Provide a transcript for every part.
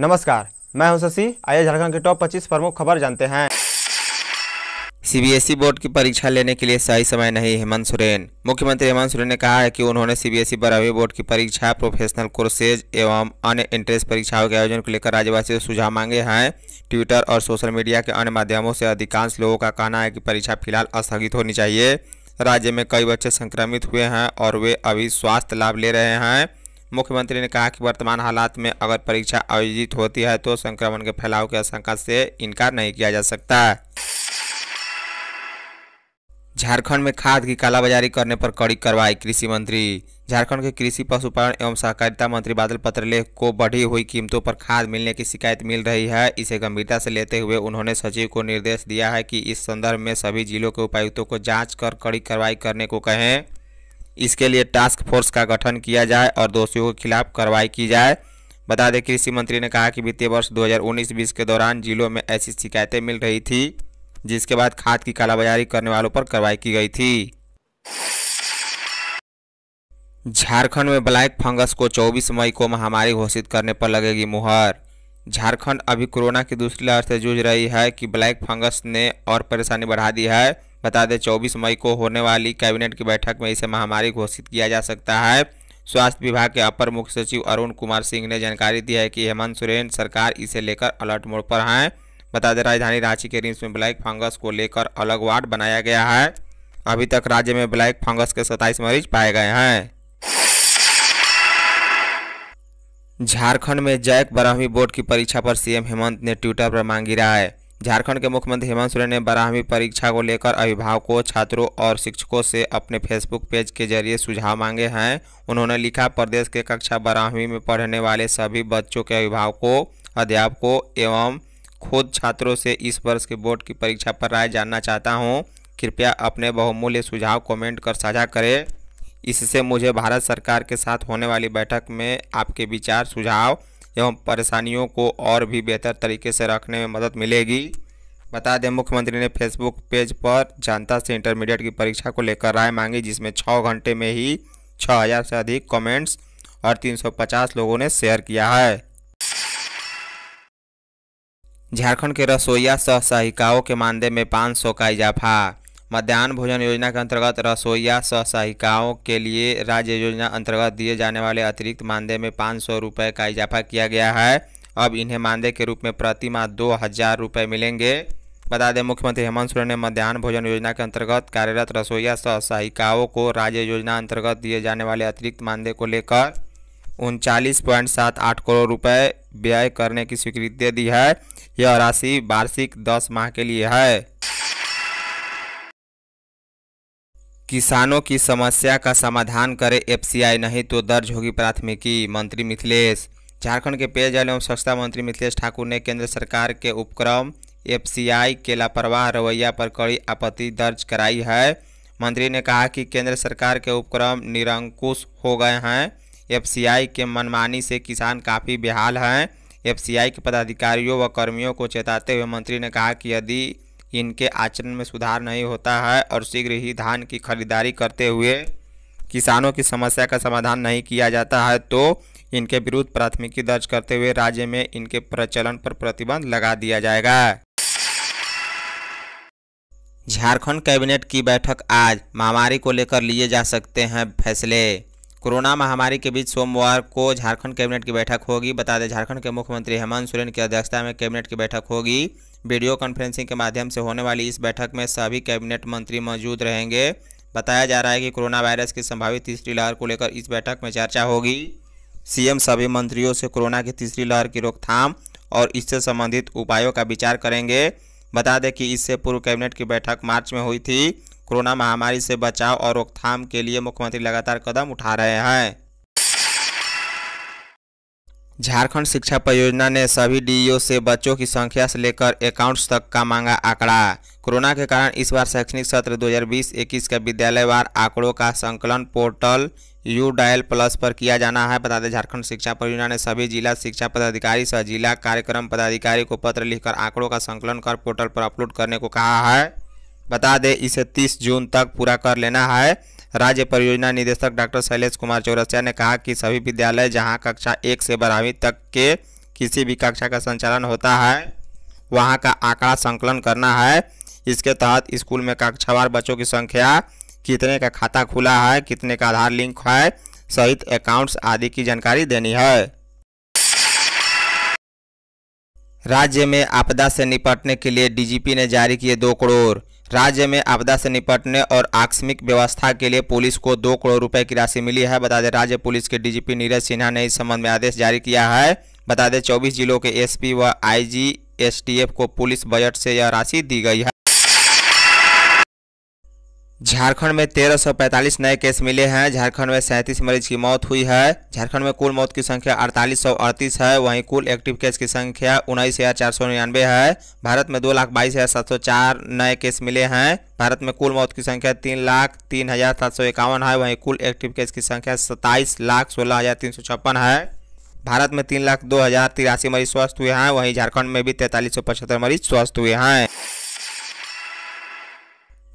नमस्कार मैं हूं शशि आइए झारखंड के टॉप 25 प्रमुख खबर जानते हैं सीबीएसई बोर्ड की परीक्षा लेने के लिए सही समय नहीं हेमंत सोरेन मुख्यमंत्री हेमंत सोरेन ने कहा है कि उन्होंने सीबीएसई बारहवीं बोर्ड की परीक्षा प्रोफेशनल कोर्सेज एवं अन्य एंट्रेंस परीक्षाओं के आयोजन को लेकर राज्यवासियों से सुझाव मांगे हैं ट्विटर और सोशल मीडिया के अन्य माध्यमों से अधिकांश लोगों का कहना है कि परीक्षा फिलहाल स्थगित होनी चाहिए राज्य में कई बच्चे संक्रमित हुए हैं और वे अभी स्वास्थ्य लाभ ले रहे हैं मुख्यमंत्री ने कहा कि वर्तमान हालात में अगर परीक्षा आयोजित होती है तो संक्रमण के फैलाव की आशंका से इनकार नहीं किया जा सकता झारखंड में खाद की कालाबाजारी करने पर कड़ी कार्रवाई कृषि मंत्री झारखंड के कृषि पशुपालन एवं सहकारिता मंत्री बादल पत्रलेख को बढ़ी हुई कीमतों पर खाद मिलने की शिकायत मिल रही है इसे गंभीरता से लेते हुए उन्होंने सचिव को निर्देश दिया है कि इस संदर्भ में सभी जिलों के उपायुक्तों को जाँच कर कड़ी कार्रवाई करने को कहें इसके लिए टास्क फोर्स का गठन किया जाए और दोषियों के खिलाफ कार्रवाई की जाए बता दें कृषि मंत्री ने कहा कि वित्तीय वर्ष 2019-20 के दौरान जिलों में ऐसी शिकायतें मिल रही थी जिसके बाद खाद की कालाबाजारी करने वालों पर कार्रवाई की गई थी झारखंड में ब्लैक फंगस को 24 मई को महामारी घोषित करने पर लगेगी मुहर झारखंड अभी कोरोना की दूसरी लहर से जूझ रही है कि ब्लैक फंगस ने और परेशानी बढ़ा दी है बता दें 24 मई को होने वाली कैबिनेट की बैठक में इसे महामारी घोषित किया जा सकता है स्वास्थ्य विभाग के अपर मुख्य सचिव अरुण कुमार सिंह ने जानकारी दी है कि हेमंत सोरेन सरकार इसे लेकर अलर्ट मोड पर हैं बता दें राजधानी रांची के रिम्स में ब्लैक फंगस को लेकर अलग वार्ड बनाया गया है अभी तक राज्य में ब्लैक फंगस के सताइस मरीज पाए गए हैं झारखंड में जैक बारहवीं बोर्ड की परीक्षा पर सीएम हेमंत ने ट्विटर पर मांगी राय झारखंड के मुख्यमंत्री हेमंत सोरेन ने बारहवीं परीक्षा को लेकर अभिभावकों छात्रों और शिक्षकों से अपने फेसबुक पेज के जरिए सुझाव मांगे हैं उन्होंने लिखा प्रदेश के कक्षा बारहवीं में पढ़ने वाले सभी बच्चों के अभिभावकों अध्यापकों एवं खुद छात्रों से इस वर्ष के बोर्ड की परीक्षा पर राय जानना चाहता हूँ कृपया अपने बहुमूल्य सुझाव कमेंट कर साझा करें इससे मुझे भारत सरकार के साथ होने वाली बैठक में आपके विचार सुझाव एवं परेशानियों को और भी बेहतर तरीके से रखने में मदद मिलेगी बता दें मुख्यमंत्री ने फेसबुक पेज पर जनता से इंटरमीडिएट की परीक्षा को लेकर राय मांगी जिसमें छः घंटे में ही हज़ार से अधिक कमेंट्स और 350 लोगों ने शेयर किया है झारखंड के रसोईया सह सहिकाओं के मानदेय में पाँच सौ का इजाफा मध्यान्ह भोजन योजना के अंतर्गत रसोईया सह सहिकाओं के लिए राज्य योजना अंतर्गत दिए जाने वाले अतिरिक्त मानदेय में पाँच सौ रुपये का इजाफा किया गया है अब इन्हें मानदेय के रूप में प्रति माह दो हज़ार रुपये मिलेंगे बता दें मुख्यमंत्री हेमंत सोरेन ने मध्यान्ह भोजन योजना के अंतर्गत कार्यरत रसोईया सह सहिकाओं को राज्य योजना अंतर्गत दिए जाने वाले अतिरिक्त मानदेय को लेकर उनचालीस पॉइंट सात आठ करोड़ रुपये व्यय करने की स्वीकृति दी है यह राशि वार्षिक दस माह के लिए है किसानों की समस्या का समाधान करें एफसीआई नहीं तो दर्ज होगी प्राथमिकी मंत्री मिथिलेश झारखंड के पेयजल एवं स्वच्छता मंत्री मिथिलेश ठाकुर ने केंद्र सरकार के उपक्रम एफसीआई के लापरवाह रवैया पर कड़ी आपत्ति दर्ज कराई है मंत्री ने कहा कि केंद्र सरकार के उपक्रम निरंकुश हो गए हैं एफसीआई के मनमानी से किसान काफ़ी बेहाल हैं एफसीआई के पदाधिकारियों व कर्मियों को चेताते हुए मंत्री ने कहा कि यदि इनके आचरण में सुधार नहीं होता है और शीघ्र ही धान की खरीदारी करते हुए किसानों की समस्या का समाधान नहीं किया जाता है तो इनके विरुद्ध प्राथमिकी दर्ज करते हुए राज्य में इनके प्रचलन पर प्रतिबंध लगा दिया जाएगा झारखंड कैबिनेट की बैठक आज महामारी को लेकर लिए जा सकते हैं फैसले कोरोना महामारी के बीच सोमवार को झारखंड कैबिनेट की बैठक होगी बता दें झारखंड के मुख्यमंत्री हेमंत सोरेन की अध्यक्षता में कैबिनेट की बैठक होगी वीडियो कॉन्फ्रेंसिंग के माध्यम से होने वाली इस बैठक में सभी कैबिनेट मंत्री मौजूद रहेंगे बताया जा रहा है कि कोरोना वायरस की संभावित तीसरी लहर को लेकर इस बैठक में चर्चा होगी सीएम सभी मंत्रियों से कोरोना की तीसरी लहर की रोकथाम और इससे संबंधित उपायों का विचार करेंगे बता दें कि इससे पूर्व कैबिनेट की बैठक मार्च में हुई थी कोरोना महामारी से बचाव और रोकथाम के लिए मुख्यमंत्री लगातार कदम उठा रहे हैं झारखंड शिक्षा परियोजना ने सभी डीईओ से बच्चों की संख्या से लेकर अकाउंट्स तक का मांगा आंकड़ा कोरोना के कारण इस बार शैक्षणिक सत्र 2020-21 का विद्यालयवार आंकड़ों का संकलन पोर्टल यू डायल प्लस पर किया जाना है बता दें झारखंड शिक्षा परियोजना ने सभी जिला शिक्षा पदाधिकारी सह जिला कार्यक्रम पदाधिकारी को पत्र लिखकर आंकड़ों का संकलन कर पोर्टल पर अपलोड करने को कहा है बता दें इसे 30 जून तक पूरा कर लेना है राज्य परियोजना निदेशक डॉक्टर शैलेश कुमार चौरसिया ने कहा कि सभी विद्यालय जहां कक्षा एक से बारहवीं तक के किसी भी कक्षा का संचालन होता है वहां का आंकड़ा संकलन करना है इसके तहत स्कूल में कक्षावार बच्चों की संख्या कितने का खाता खुला है कितने का आधार लिंक है सहित अकाउंट्स आदि की जानकारी देनी है राज्य में आपदा से निपटने के लिए डीजीपी ने जारी किए दो करोड़ राज्य में आपदा से निपटने और आकस्मिक व्यवस्था के लिए पुलिस को दो करोड़ रुपए की राशि मिली है बता दें राज्य पुलिस के डीजीपी नीरज सिन्हा ने इस संबंध में आदेश जारी किया है बता दें 24 जिलों के एसपी व आईजी एसटीएफ को पुलिस बजट से यह राशि दी गई है झारखंड में 1345 नए केस मिले हैं झारखंड में सैंतीस मरीज की मौत हुई है झारखंड में कुल मौत की संख्या अड़तालीस है वहीं कुल एक्टिव केस की संख्या उन्नीस है भारत में दो लाख बाईस हज़ार सात सौ चार नए केस मिले हैं भारत में कुल मौत की संख्या तीन लाख तीन हज़ार सात सौ इक्यावन है वहीं कुल एक्टिव केस की संख्या सत्ताईस लाख सोलह हज़ार तीन सौ छप्पन है भारत में तीन लाख दो हज़ार तिरासी मरीज स्वस्थ हुए हैं वहीं झारखंड में भी तैंतालीस सौ पचहत्तर मरीज स्वस्थ हुए हैं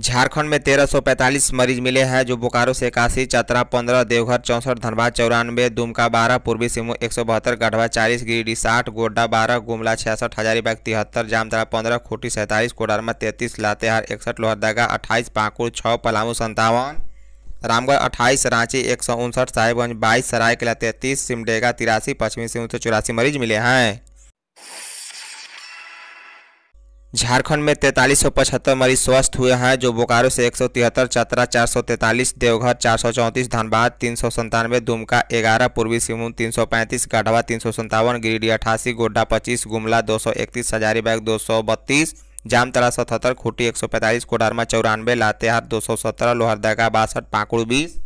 झारखंड में 1345 मरीज मिले हैं जो बोकारो से इक्यासी चतरा पंद्रह देवघर चौंसठ धनबाद चौरानवे दुमका बारह पूर्वी सिंह एक सौ बहत्तर गढ़वा चालीस गिरिडीह साठ गोड्डा बारह गुमला छियासठ हजारीबाग तिहत्तर जामतरा पंद्रह खूटी सैंतालीस कोडरमा तैंतीस लातेहार इकसठ लोहरदगा अट्ठाईस पाकुड़ छः पलामू संतावन रामगढ़ अट्ठाईस रांची एक सौ उनसठ साहिबगंज बाईस सरायकला तैंतीस सिमडेगा तिरासी पश्चिमी सिंह चौरासी मरीज मिले हैं झारखंड में तैंतालीस सौ पचहत्तर मरीज स्वस्थ हुए हैं जो बोकारो से एक सौ तिहत्तर चतरा चार सौ तैंतालीस देवघर चार सौ चौंतीस धनबाद तीन सौ संतानवे दुमका ग्यारह पूर्वी सिंहभूम तीन सौ पैंतीस गढ़वा तीन सौ संतावन गिरिडीह अठासी गोड्डा पच्चीस गुमला दो सौ इकतीस हजारीबाग दो सौ बत्तीस जामतला सतहत्तर खूटी एक सौ पैंतालीस कोडरमा चौरानवे लातेहार दो सौ सत्रह लोहरदगा बासठ पाकुड़ बीस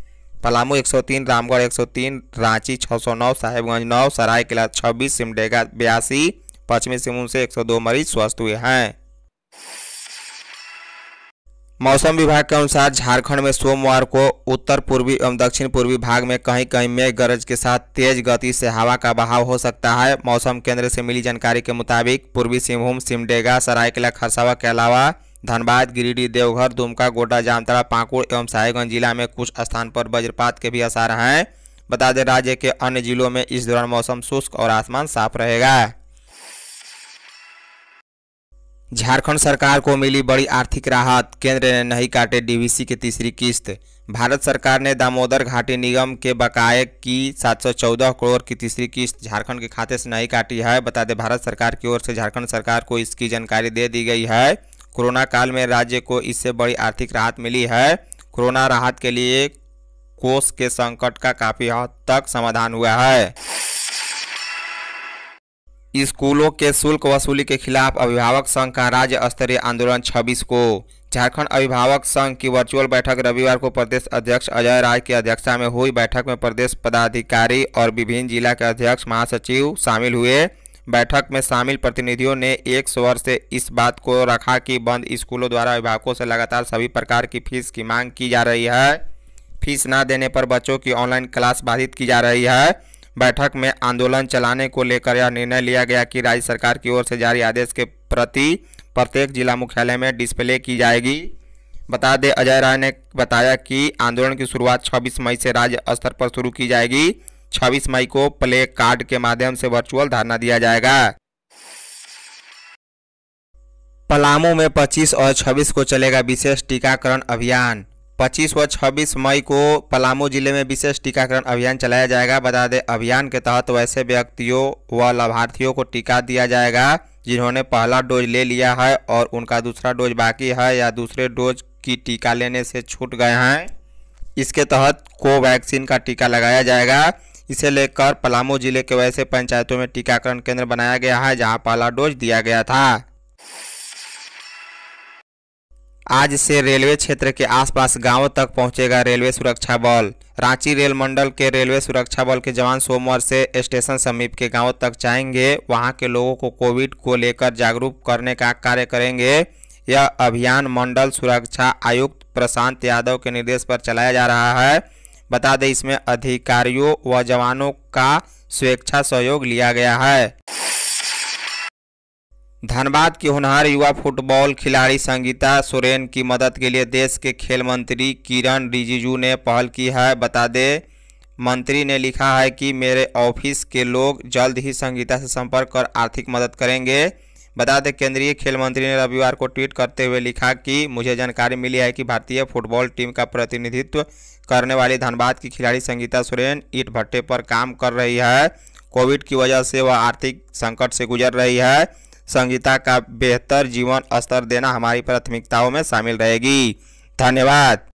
पलामू 103 रामगढ़ 103 रांची 609 साहेबगंज 9 सरायकेला छब्बीस सिमडेगा बयासी पश्चिमी सिंहभूम से 102 मरीज स्वस्थ हुए हैं मौसम विभाग के अनुसार झारखंड में सोमवार को उत्तर पूर्वी एवं दक्षिण पूर्वी भाग में कहीं कहीं मेघ गरज के साथ तेज गति से हवा का बहाव हो सकता है मौसम केंद्र से मिली जानकारी के मुताबिक पूर्वी सिंहभूम सिमडेगा सरायकेला खरसावा के अलावा धनबाद गिरिडीह देवघर दुमका गोड्डा जामताड़ा पाकुड़ एवं साहेगंज जिला में कुछ स्थान पर वज्रपात के भी आसार हैं बता दें राज्य के अन्य जिलों में इस दौरान मौसम शुष्क और आसमान साफ रहेगा झारखंड सरकार को मिली बड़ी आर्थिक राहत केंद्र ने नहीं काटे डीवीसी की तीसरी किस्त भारत सरकार ने दामोदर घाटी निगम के बकाए की 714 करोड़ की तीसरी किस्त झारखंड के खाते से नहीं काटी है बता दें भारत सरकार की ओर से झारखंड सरकार को इसकी जानकारी दे दी गई है कोरोना काल में राज्य को इससे बड़ी आर्थिक राहत मिली है कोरोना राहत के लिए कोष के संकट का काफ़ी हद तक समाधान हुआ है स्कूलों के शुल्क वसूली के खिलाफ अभिभावक संघ का राज्य स्तरीय आंदोलन 26 को झारखंड अभिभावक संघ की वर्चुअल बैठक रविवार को प्रदेश अध्यक्ष अजय राय की अध्यक्षता में हुई बैठक में प्रदेश पदाधिकारी और विभिन्न जिला के अध्यक्ष महासचिव शामिल हुए बैठक में शामिल प्रतिनिधियों ने एक स्वर से इस बात को रखा कि बंद स्कूलों द्वारा अभिभावकों से लगातार सभी प्रकार की फीस की मांग की जा रही है फीस न देने पर बच्चों की ऑनलाइन क्लास बाधित की जा रही है बैठक में आंदोलन चलाने को लेकर यह निर्णय लिया गया कि राज्य सरकार की ओर से जारी आदेश के प्रति प्रत्येक जिला मुख्यालय में डिस्प्ले की जाएगी बता दें अजय राय ने बताया कि आंदोलन की शुरुआत 26 मई से राज्य स्तर पर शुरू की जाएगी 26 मई को प्ले कार्ड के माध्यम से वर्चुअल धरना दिया जाएगा पलामू में 25 और 26 को चलेगा विशेष टीकाकरण अभियान 25 व 26 मई को पलामू जिले में विशेष टीकाकरण अभियान चलाया जाएगा बता दें अभियान के तहत वैसे व्यक्तियों व लाभार्थियों को टीका दिया जाएगा जिन्होंने पहला डोज ले लिया है और उनका दूसरा डोज बाकी है या दूसरे डोज की टीका लेने से छूट गए हैं इसके तहत कोवैक्सीन का टीका लगाया जाएगा इसे लेकर पलामू जिले के वैसे पंचायतों में टीकाकरण केंद्र बनाया गया है जहां पहला डोज दिया गया था आज से रेलवे क्षेत्र के आसपास गांवों तक पहुंचेगा रेलवे सुरक्षा बल रांची रेल मंडल के रेलवे सुरक्षा बल के जवान सोमवार से स्टेशन समीप के गांवों तक जाएंगे वहां के लोगों को कोविड को लेकर जागरूक करने का कार्य करेंगे यह अभियान मंडल सुरक्षा आयुक्त प्रशांत यादव के निर्देश पर चलाया जा रहा है बता दें इसमें अधिकारियों व जवानों का स्वेच्छा सहयोग लिया गया है धनबाद की होनहार युवा फुटबॉल खिलाड़ी संगीता सोरेन की मदद के लिए देश के खेल मंत्री किरण रिजिजू ने पहल की है बता दें मंत्री ने लिखा है कि मेरे ऑफिस के लोग जल्द ही संगीता से संपर्क कर आर्थिक मदद करेंगे बता दें केंद्रीय खेल मंत्री ने रविवार को ट्वीट करते हुए लिखा कि मुझे जानकारी मिली है कि भारतीय फुटबॉल टीम का प्रतिनिधित्व करने वाली धनबाद की खिलाड़ी संगीता सोरेन ईट भट्टे पर काम कर रही है कोविड की वजह से वह आर्थिक संकट से गुजर रही है संगीता का बेहतर जीवन स्तर देना हमारी प्राथमिकताओं में शामिल रहेगी धन्यवाद